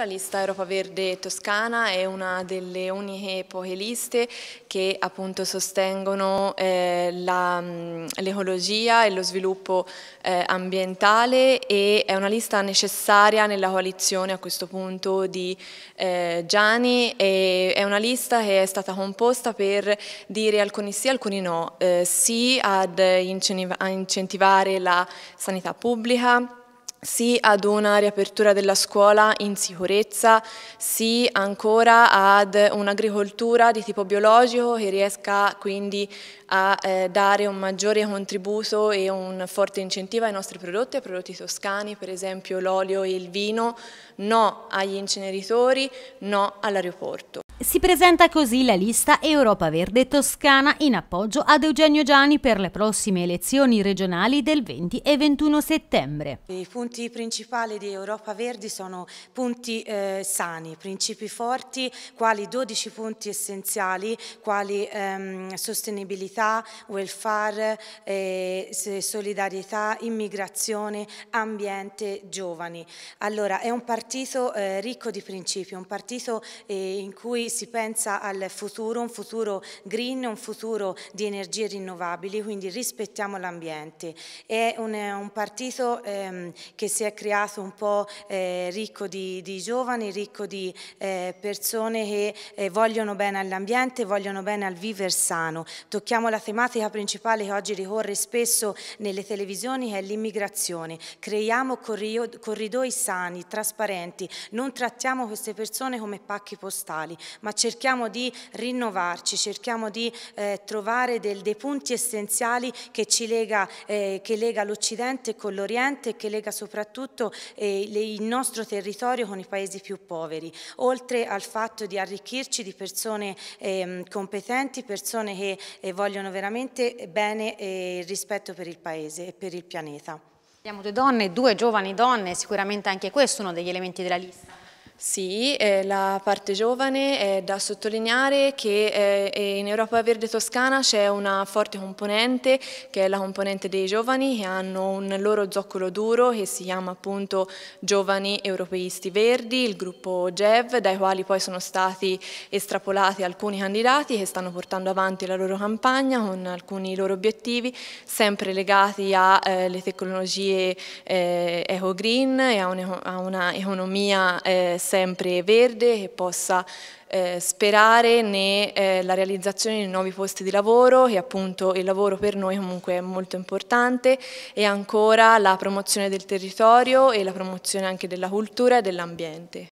La lista Europa Verde Toscana è una delle uniche poche liste che appunto sostengono eh, l'ecologia e lo sviluppo eh, ambientale e è una lista necessaria nella coalizione a questo punto di eh, Gianni e è una lista che è stata composta per dire alcuni sì, alcuni no, eh, sì ad incentivare la sanità pubblica, sì ad una riapertura della scuola in sicurezza, sì ancora ad un'agricoltura di tipo biologico che riesca quindi a eh, dare un maggiore contributo e un forte incentivo ai nostri prodotti, ai prodotti toscani, per esempio l'olio e il vino, no agli inceneritori, no all'aeroporto. Si presenta così la lista Europa Verde Toscana in appoggio ad Eugenio Gianni per le prossime elezioni regionali del 20 e 21 settembre. I punti principali di Europa Verde sono punti eh, sani, principi forti, quali 12 punti essenziali, quali ehm, sostenibilità, welfare, eh, solidarietà, immigrazione, ambiente, giovani. Allora, è un partito eh, ricco di principi, un partito eh, in cui si pensa al futuro, un futuro green, un futuro di energie rinnovabili, quindi rispettiamo l'ambiente. È un, eh, un partito ehm, che si è creato un po' eh, ricco di, di, giovani, ricco di eh, persone che eh, vogliono bene all'ambiente, vogliono bene al viver sano. Tocchiamo la tematica principale che oggi ricorre spesso nelle televisioni che è l'immigrazione. Creiamo corridoi sani, trasparenti, non trattiamo queste persone come pacchi postali, ma cerchiamo di rinnovarci, cerchiamo di eh, trovare del, dei punti essenziali che ci lega, eh, lega l'Occidente con l'Oriente e che lega soprattutto eh, il nostro territorio con i paesi più poveri, oltre al fatto di arricchirci di persone ehm, competenti, persone che eh, vogliono veramente bene e eh, rispetto per il Paese e per il pianeta. Abbiamo due donne, due giovani donne, sicuramente anche questo è uno degli elementi della lista. Sì, eh, la parte giovane è da sottolineare che eh, in Europa Verde Toscana c'è una forte componente che è la componente dei giovani che hanno un loro zoccolo duro che si chiama appunto Giovani Europeisti Verdi, il gruppo GEV, dai quali poi sono stati estrapolati alcuni candidati che stanno portando avanti la loro campagna con alcuni loro obiettivi, sempre legati alle eh, tecnologie eh, eco-green e a un'economia eh, sempre verde, che possa eh, sperare nella eh, realizzazione di nuovi posti di lavoro che appunto il lavoro per noi comunque è molto importante e ancora la promozione del territorio e la promozione anche della cultura e dell'ambiente.